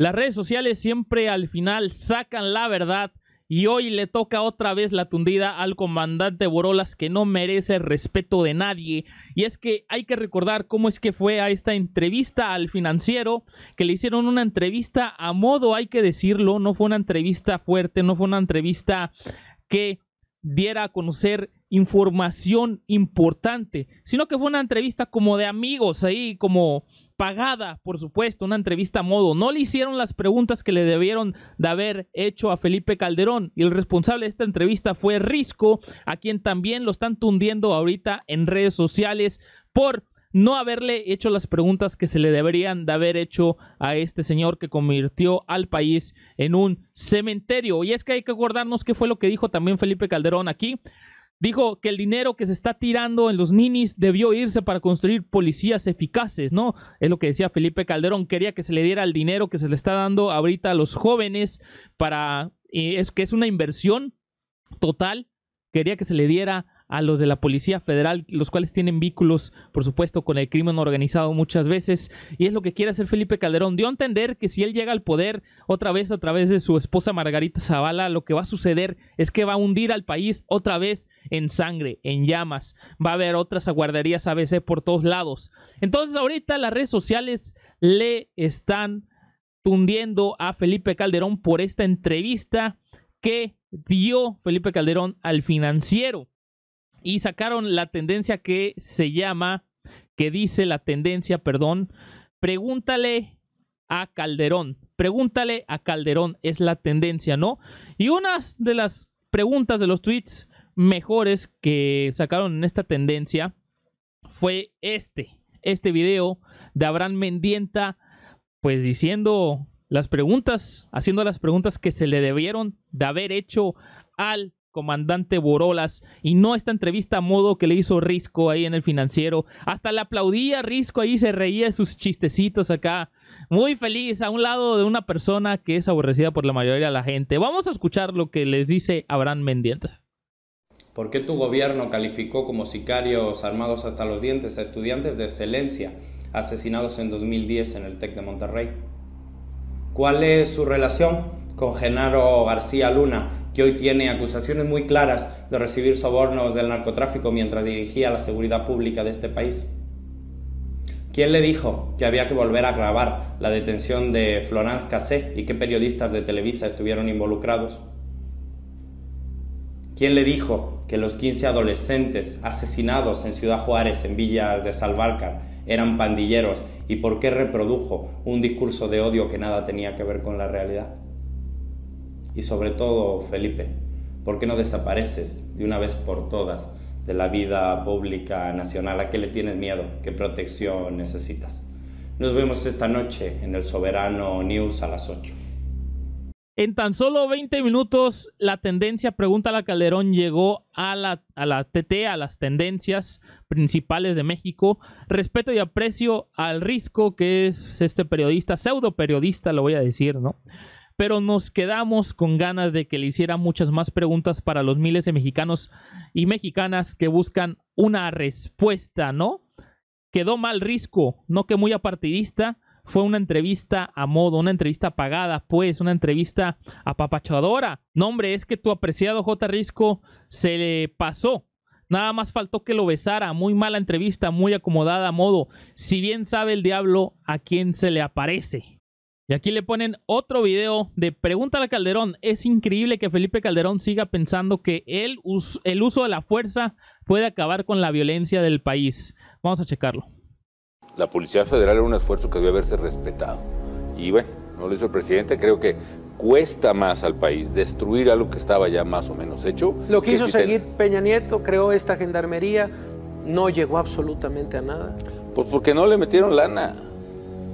Las redes sociales siempre al final sacan la verdad y hoy le toca otra vez la tundida al comandante Borolas que no merece el respeto de nadie. Y es que hay que recordar cómo es que fue a esta entrevista al financiero, que le hicieron una entrevista a modo, hay que decirlo, no fue una entrevista fuerte, no fue una entrevista que diera a conocer información importante, sino que fue una entrevista como de amigos ahí, como pagada, por supuesto, una entrevista a modo. No le hicieron las preguntas que le debieron de haber hecho a Felipe Calderón y el responsable de esta entrevista fue Risco, a quien también lo están tundiendo ahorita en redes sociales por no haberle hecho las preguntas que se le deberían de haber hecho a este señor que convirtió al país en un cementerio. Y es que hay que acordarnos qué fue lo que dijo también Felipe Calderón aquí. Dijo que el dinero que se está tirando en los ninis debió irse para construir policías eficaces, ¿no? Es lo que decía Felipe Calderón. Quería que se le diera el dinero que se le está dando ahorita a los jóvenes para. Eh, es que es una inversión total. Quería que se le diera a los de la Policía Federal, los cuales tienen vínculos, por supuesto, con el crimen organizado muchas veces. Y es lo que quiere hacer Felipe Calderón. Dio a entender que si él llega al poder otra vez a través de su esposa Margarita Zavala, lo que va a suceder es que va a hundir al país otra vez en sangre, en llamas. Va a haber otras aguarderías ABC por todos lados. Entonces ahorita las redes sociales le están tundiendo a Felipe Calderón por esta entrevista que dio Felipe Calderón al financiero y sacaron la tendencia que se llama, que dice la tendencia, perdón, pregúntale a Calderón, pregúntale a Calderón, es la tendencia, ¿no? Y una de las preguntas de los tweets mejores que sacaron en esta tendencia fue este, este video de Abraham Mendienta, pues diciendo las preguntas, haciendo las preguntas que se le debieron de haber hecho al comandante Borolas, y no esta entrevista a modo que le hizo Risco ahí en el financiero. Hasta le aplaudía Risco ahí, se reía de sus chistecitos acá. Muy feliz a un lado de una persona que es aborrecida por la mayoría de la gente. Vamos a escuchar lo que les dice Abraham Mendiente ¿Por qué tu gobierno calificó como sicarios armados hasta los dientes a estudiantes de excelencia asesinados en 2010 en el TEC de Monterrey? ¿Cuál es su relación? con Genaro García Luna, que hoy tiene acusaciones muy claras de recibir sobornos del narcotráfico mientras dirigía la seguridad pública de este país. ¿Quién le dijo que había que volver a grabar la detención de Florence Cassé y qué periodistas de Televisa estuvieron involucrados? ¿Quién le dijo que los 15 adolescentes asesinados en Ciudad Juárez, en Villas de Salvarcar, eran pandilleros y por qué reprodujo un discurso de odio que nada tenía que ver con la realidad? Y sobre todo, Felipe, ¿por qué no desapareces de una vez por todas de la vida pública nacional? ¿A qué le tienes miedo? ¿Qué protección necesitas? Nos vemos esta noche en el Soberano News a las 8. En tan solo 20 minutos, la tendencia Pregunta a la Calderón llegó a la, a la TT, a las tendencias principales de México. Respeto y aprecio al Risco, que es este periodista, pseudo periodista, lo voy a decir, ¿no? pero nos quedamos con ganas de que le hiciera muchas más preguntas para los miles de mexicanos y mexicanas que buscan una respuesta, ¿no? Quedó mal Risco, no que muy apartidista, fue una entrevista a modo, una entrevista pagada, pues, una entrevista apapachadora. No, hombre, es que tu apreciado J. Risco se le pasó. Nada más faltó que lo besara. Muy mala entrevista, muy acomodada a modo. Si bien sabe el diablo a quién se le aparece. Y aquí le ponen otro video de Pregúntale a Calderón. Es increíble que Felipe Calderón siga pensando que el, uso de la fuerza puede acabar con la violencia del país. Vamos a checarlo. La Policía Federal era un esfuerzo que debe haberse respetado. Y bueno, no lo hizo el presidente. Creo que cuesta más al país destruir algo que estaba ya más o menos hecho. Lo que hizo seguir Peña Nieto, creó esta gendarmería, no llegó absolutamente a nada. Pues porque no le metieron lana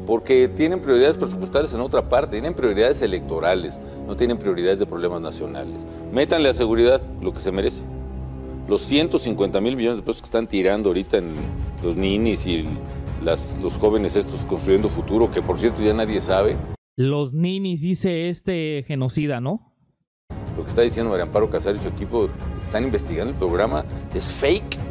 porque tienen prioridades presupuestales en otra parte, tienen prioridades electorales, no tienen prioridades de problemas nacionales. Métanle a seguridad lo que se merece. Los 150 mil millones de pesos que están tirando ahorita en los ninis y los jóvenes estos construyendo futuro, que por cierto ya nadie sabe. Los ninis dice este genocida, ¿no? Lo que está diciendo María Amparo Casar y su equipo están investigando el programa es fake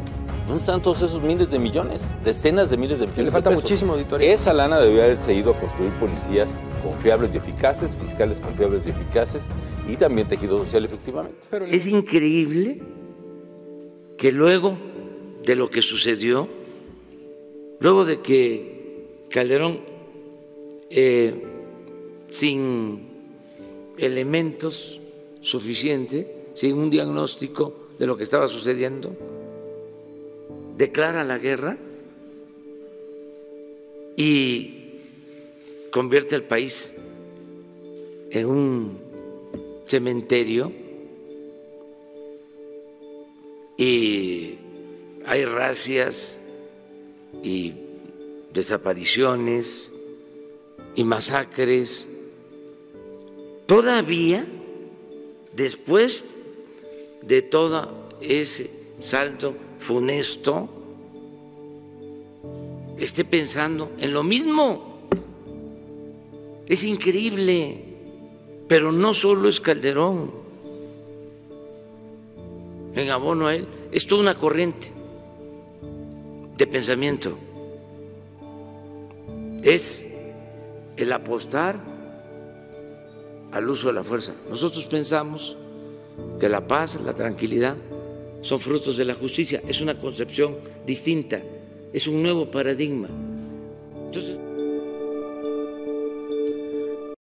¿Dónde están todos esos miles de millones? Decenas de miles de millones. Le falta muchísimo, auditoría. Esa lana debió haberse ido a construir policías confiables y eficaces, fiscales confiables y eficaces y también tejido social efectivamente. Es increíble que luego de lo que sucedió, luego de que Calderón, eh, sin elementos suficientes, sin un diagnóstico de lo que estaba sucediendo, declara la guerra y convierte al país en un cementerio y hay racias y desapariciones y masacres. Todavía, después de todo ese salto funesto esté pensando en lo mismo. Es increíble, pero no solo es Calderón en abono a él, es toda una corriente de pensamiento. Es el apostar al uso de la fuerza. Nosotros pensamos que la paz, la tranquilidad, son frutos de la justicia. Es una concepción distinta, es un nuevo paradigma.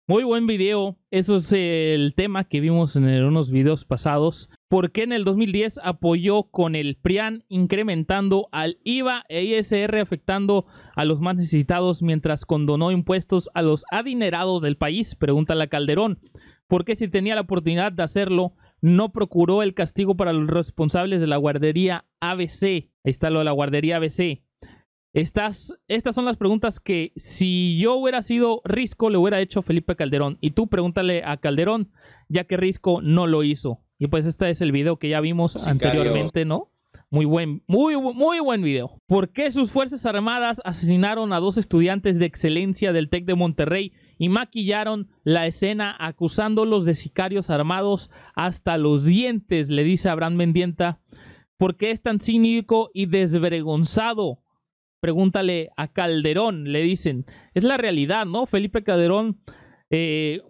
Muy buen video, eso es el tema que vimos en unos videos pasados. ¿Por qué en el 2010 apoyó con el PRIAN incrementando al IVA e ISR afectando a los más necesitados mientras condonó impuestos a los adinerados del país? Pregunta la Calderón. ¿Por qué si tenía la oportunidad de hacerlo no procuró el castigo para los responsables de la guardería ABC. Ahí está lo de la guardería ABC. Estas, estas son las preguntas que si yo hubiera sido Risco le hubiera hecho Felipe Calderón. Y tú pregúntale a Calderón, ya que Risco no lo hizo. Y pues este es el video que ya vimos anteriormente, ¿no? Muy buen, muy, muy buen video. ¿Por qué sus Fuerzas Armadas asesinaron a dos estudiantes de excelencia del TEC de Monterrey y maquillaron la escena acusándolos de sicarios armados hasta los dientes? Le dice Abraham Mendienta. ¿Por qué es tan cínico y desvergonzado? Pregúntale a Calderón, le dicen. Es la realidad, ¿no? Felipe Calderón eh,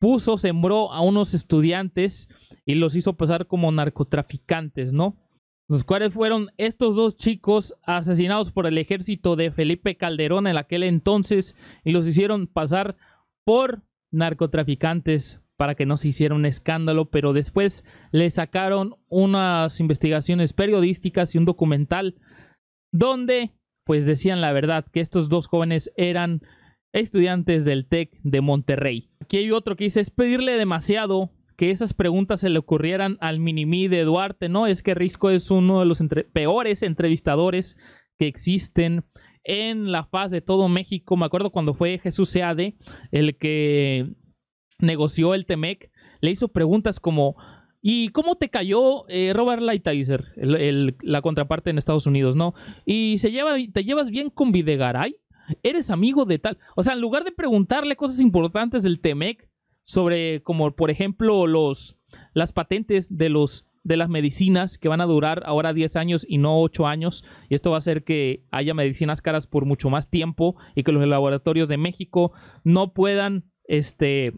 puso, sembró a unos estudiantes y los hizo pasar como narcotraficantes, ¿no? los cuales fueron estos dos chicos asesinados por el ejército de Felipe Calderón en aquel entonces y los hicieron pasar por narcotraficantes para que no se hiciera un escándalo, pero después le sacaron unas investigaciones periodísticas y un documental donde pues decían la verdad que estos dos jóvenes eran estudiantes del TEC de Monterrey. Aquí hay otro que dice, es pedirle demasiado que esas preguntas se le ocurrieran al minimi de Duarte, ¿no? Es que Risco es uno de los peores entrevistadores que existen en la faz de todo México. Me acuerdo cuando fue Jesús Seade el que negoció el Temec, le hizo preguntas como ¿Y cómo te cayó eh, Robert Lighthizer, la contraparte en Estados Unidos, no? ¿Y se lleva, te llevas bien con Videgaray? ¿Eres amigo de tal? O sea, en lugar de preguntarle cosas importantes del Temec, sobre como por ejemplo los las patentes de los de las medicinas que van a durar ahora 10 años y no 8 años. Y esto va a hacer que haya medicinas caras por mucho más tiempo y que los laboratorios de México no puedan este,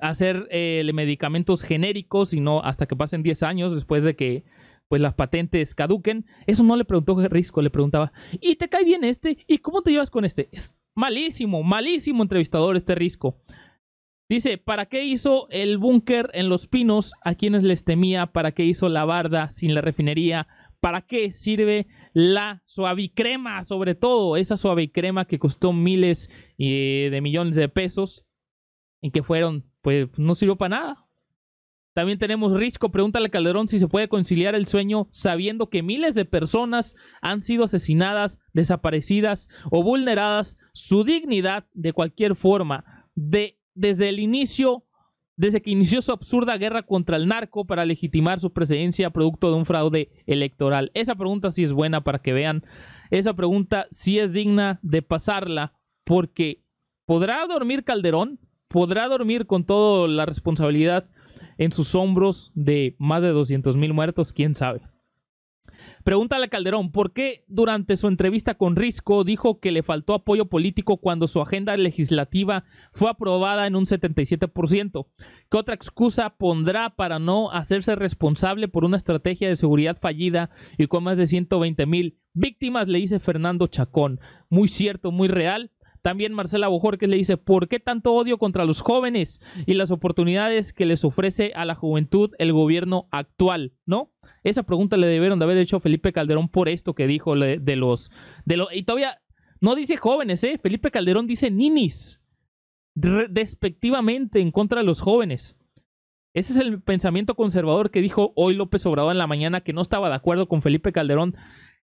hacer eh, medicamentos genéricos, sino hasta que pasen 10 años después de que pues las patentes caduquen. Eso no le preguntó Risco, le preguntaba, ¿y te cae bien este? ¿Y cómo te llevas con este? Es malísimo, malísimo entrevistador este Risco. Dice, ¿para qué hizo el búnker en Los Pinos a quienes les temía? ¿Para qué hizo la barda sin la refinería? ¿Para qué sirve la suave crema? Sobre todo esa suave crema que costó miles eh, de millones de pesos y que fueron, pues no sirvió para nada. También tenemos Risco, pregúntale a Calderón si se puede conciliar el sueño sabiendo que miles de personas han sido asesinadas, desaparecidas o vulneradas su dignidad de cualquier forma. De desde el inicio, desde que inició su absurda guerra contra el narco para legitimar su presidencia producto de un fraude electoral? Esa pregunta sí es buena para que vean. Esa pregunta sí es digna de pasarla porque ¿podrá dormir Calderón? ¿Podrá dormir con toda la responsabilidad en sus hombros de más de 200 mil muertos? ¿Quién sabe? Pregúntale a Calderón por qué durante su entrevista con Risco dijo que le faltó apoyo político cuando su agenda legislativa fue aprobada en un 77%. ¿Qué otra excusa pondrá para no hacerse responsable por una estrategia de seguridad fallida y con más de 120 mil víctimas? Le dice Fernando Chacón. Muy cierto, muy real. También Marcela Bojorquez le dice, ¿por qué tanto odio contra los jóvenes y las oportunidades que les ofrece a la juventud el gobierno actual? ¿No? Esa pregunta le debieron de haber hecho a Felipe Calderón por esto que dijo de los... De lo y todavía no dice jóvenes, ¿eh? Felipe Calderón dice ninis, despectivamente en contra de los jóvenes. Ese es el pensamiento conservador que dijo hoy López Obrador en la mañana que no estaba de acuerdo con Felipe Calderón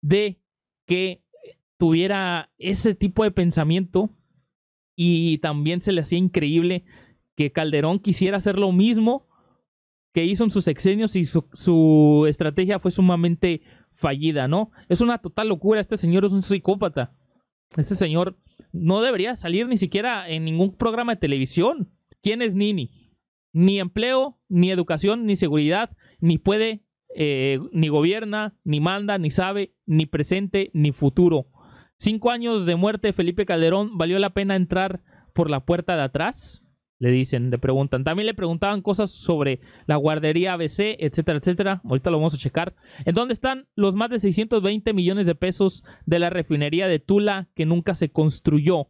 de que tuviera ese tipo de pensamiento y también se le hacía increíble que Calderón quisiera hacer lo mismo que hizo en sus exenios y su, estrategia fue sumamente fallida, ¿no? Es una total locura, este señor es un psicópata. Este señor no debería salir ni siquiera en ningún programa de televisión. ¿Quién es Nini? Ni empleo, ni educación, ni seguridad, ni puede, eh, ni gobierna, ni manda, ni sabe, ni presente, ni futuro. Cinco años de muerte Felipe Calderón, ¿valió la pena entrar por la puerta de atrás? Le dicen, le preguntan. También le preguntaban cosas sobre la guardería ABC, etcétera, etcétera. Ahorita lo vamos a checar. ¿En dónde están los más de 620 millones de pesos de la refinería de Tula que nunca se construyó?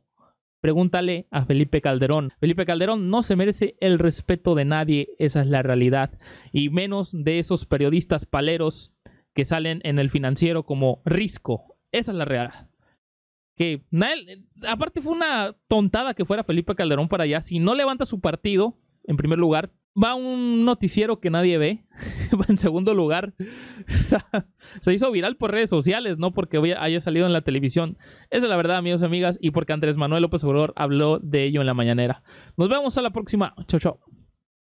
Pregúntale a Felipe Calderón. Felipe Calderón no se merece el respeto de nadie, esa es la realidad. Y menos de esos periodistas paleros que salen en el financiero como risco. Esa es la realidad que eh, aparte fue una tontada que fuera Felipe Calderón para allá. Si no levanta su partido, en primer lugar, va un noticiero que nadie ve. en segundo lugar, se hizo viral por redes sociales, no porque haya salido en la televisión. Esa es la verdad, amigos y amigas, y porque Andrés Manuel López Obrador habló de ello en la mañanera. Nos vemos a la próxima. Chao, chao.